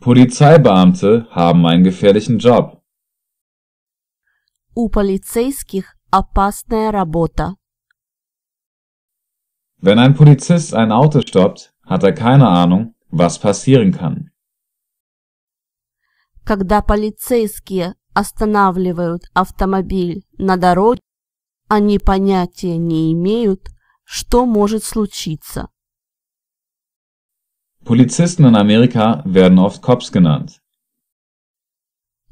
Polizeibeamte haben einen gefährlichen Job. У полицейских опасная работа. Wenn ein Polizist ein Auto stoppt, hat er keine Ahnung, was passieren kann. Когда полицейские останавливают автомобиль на дороге, они понятия не имеют, что может случиться. Polizisten in Amerika werden oft Cops genannt.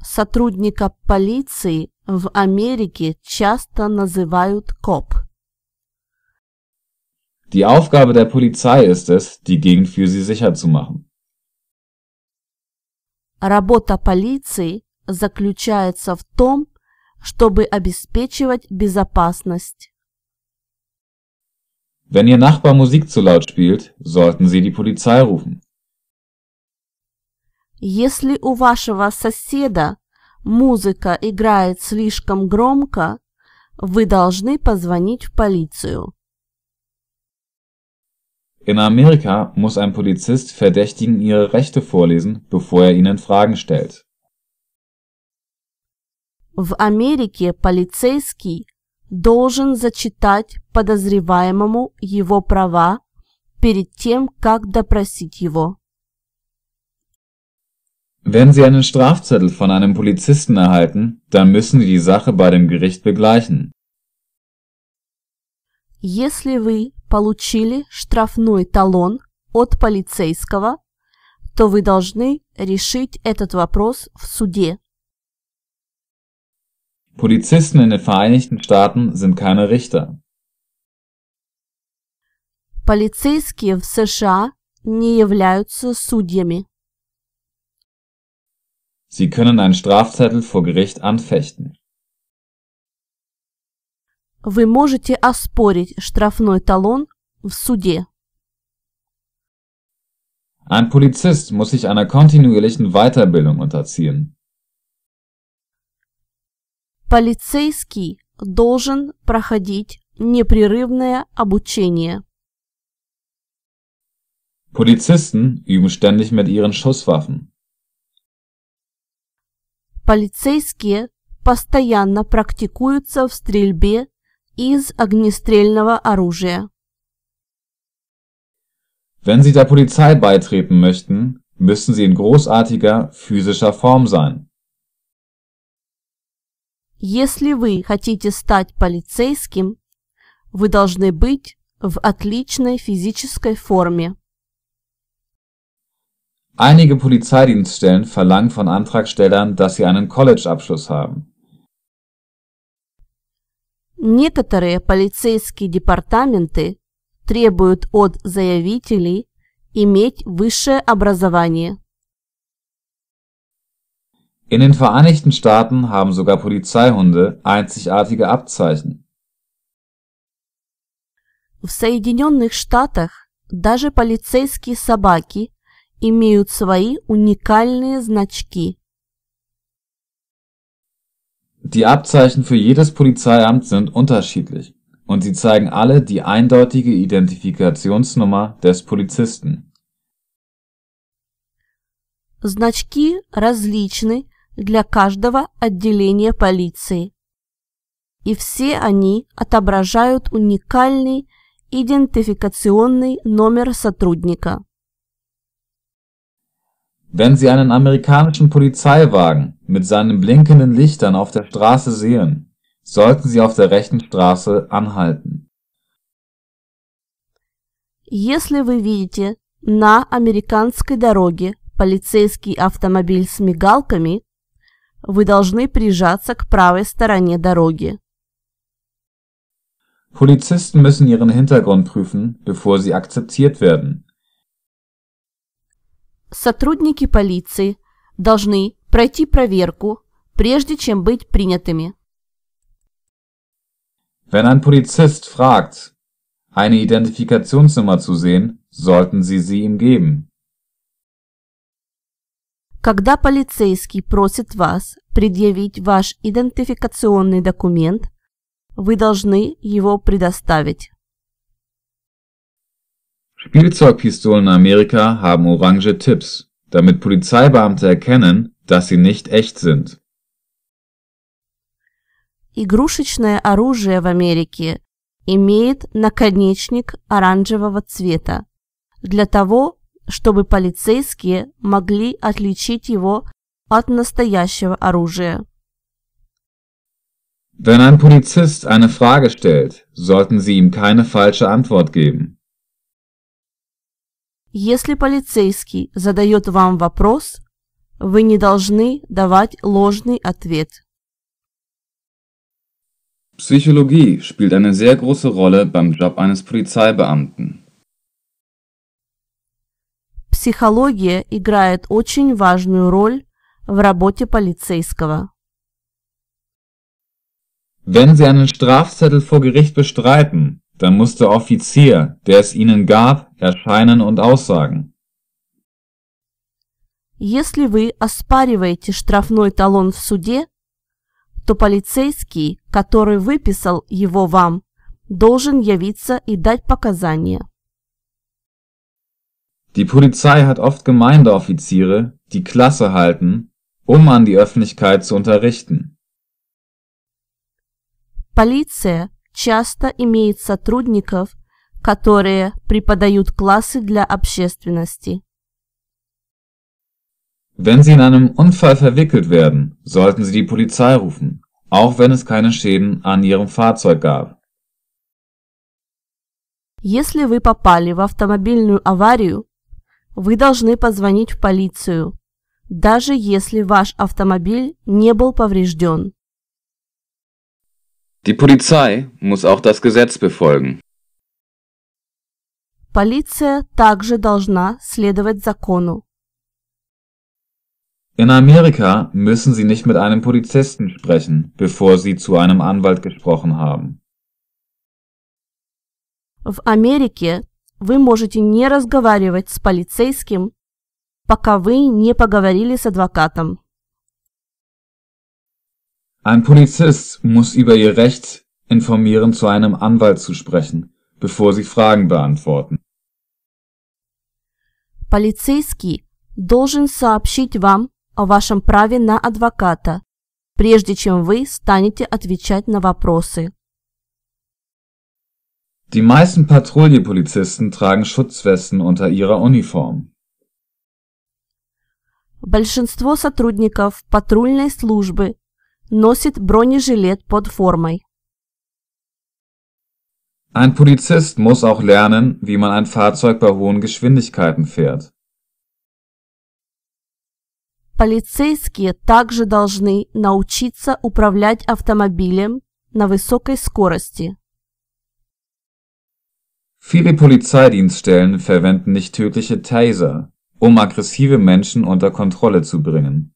Сотрудника полиции в Америке часто называют Коп. Die Aufgabe der Polizei ist es, die Gegend für sie sicher zu machen. Работа полиции заключается в том, чтобы обеспечивать безопасность. Wenn Ihr Nachbar Musik zu laut spielt, sollten Sie die Polizei rufen. Если у вашего соседа музыка играет слишком громко, вы должны позвонить в полицию. In Amerika muss ein Polizist Verdächtigen ihre Rechte vorlesen, bevor er ihnen Fragen stellt. В Америке полицейский должен зачитать подозреваемому его права перед тем, как допросить его. Wenn Sie einen Strafzettel von einem Polizisten erhalten, dann müssen Sie die Sache bei dem Gericht begleichen. Если вы получили штрафной талон от полицейского, то вы должны решить этот вопрос в суде. Polizisten in den Vereinigten Staaten sind keine Richter. Полицейские в США не являются судьями. Sie können einen Strafzettel vor Gericht anfechten. Вы можете оспорить штрафной талон в суде. Ein Polizist muss sich einer kontinuierlichen Weiterbildung unterziehen. Полицейский должен проходить непрерывное обучение. Polizisten üben ständig mit ihren Schusswaffen. Полицейские постоянно практикуются в стрельбе из огнестрельного оружия. Wenn Sie der Polizei beitreten möchten, müssen Sie in großartiger physischer Form sein. Если вы хотите стать полицейским, вы должны быть в отличной физической форме. Einige Polizeidienststellen verlangen von Antragstellern, dass sie einen College-Abschluss haben. Некоторые полицейские департаменты требуют от заявителей иметь высшее образование. In den Vereinigten Staaten haben sogar Polizeihunde einzigartige Abzeichen. В Соединенных Штатах даже полицейские собаки имеют свои уникальные значки. Die Abzeichen für jedes Polizeiamt sind unterschiedlich und sie zeigen alle die eindeutige Identifikationsnummer des Polizisten. Значки различны для каждого отделения полиции. И все они отображают уникальный идентификационный номер сотрудника. Wenn Sie einen amerikanischen Polizeiwagen mit seinen blinkenden Lichtern auf der Straße sehen, sollten Sie auf der rechten Straße anhalten. Если вы видите на американской дороге полицейский автомобиль с мигалками, вы должны прижаться к правой стороне дороги. Polizisten müssen ihren Hintergrund prüfen, bevor sie akzeptiert werden. Сотрудники полиции должны пройти проверку, прежде чем быть принятыми. Wenn ein Polizist fragt, eine Identifikationsnummer zu sehen, sollten Sie sie ihm geben. Когда полицейский просит вас предъявить ваш идентификационный документ, вы должны его предоставить. Spielzeugpistolen Amerika haben orange Tipps, damit Polizeibeamte erkennen, dass sie nicht echt sind. Игрушечное оружие в Америке имеет наконечник оранжевого цвета для того, чтобы полицейские могли отличить его от настоящего оружия. Wenn ein Polizist eine Frage stellt, sollten Sie ihm keine falsche Antwort geben. Если полицейский задает вам вопрос, вы не должны давать ложный ответ. Psychologie spielt eine sehr große Rolle beim Job eines Polizeibeamten психология играет очень важную роль в работе полицейского. Wenn Sie einen Strafzettel vor Gericht bestreiten, dann muss der Offizier, der es Ihnen gab, erscheinen und aussagen. Если вы оспариваете штрафной талон в суде, то полицейский, который выписал его вам, должен явиться и дать показания. Die Polizei hat oft Gemeindeoffiziere, die Klasse halten, um an die Öffentlichkeit zu unterrichten. Полиция часто имеет сотрудников, которые преподают классы для общественности. Wenn Sie in einem Unfall verwickelt werden, sollten Sie die Polizei rufen, auch wenn es keine Schäden an Ihrem Fahrzeug gab. Если вы попали в автомобильную аварию, вы должны позвонить в полицию, даже если ваш автомобиль не был поврежден. Die Polizei muss auch das Gesetz befolgen. Полиция также должна следовать закону. In Amerika müssen Sie nicht mit einem Polizisten sprechen, bevor Sie zu einem Anwalt gesprochen haben. В Америке вы можете не разговаривать с полицейским, пока вы не поговорили с адвокатом. Ein Polizist muss über Ihr Recht informieren, zu einem Anwalt zu sprechen, bevor Sie Fragen beantworten. Полицейский должен сообщить вам о вашем праве на адвоката, прежде чем вы станете отвечать на вопросы. Die meisten Patrouillepolizisten tragen Schutzwesten unter ihrer Uniform. Большинство сотрудников патрульной службы носит бронежилет под формой. Ein Polizist muss auch lernen, wie man ein Fahrzeug bei hohen Geschwindigkeiten fährt. Полицейские также должны научиться управлять автомобилем на высокой скорости. Viele Polizeidienststellen verwenden nichttödliche Taser, um aggressive Menschen unter Kontrolle zu bringen.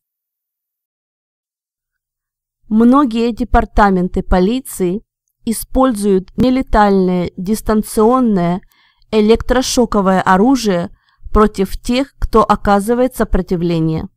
Многие департаменты полиции используют нелетальное дистанционное электрошоковое оружие против тех, кто оказывает сопротивление.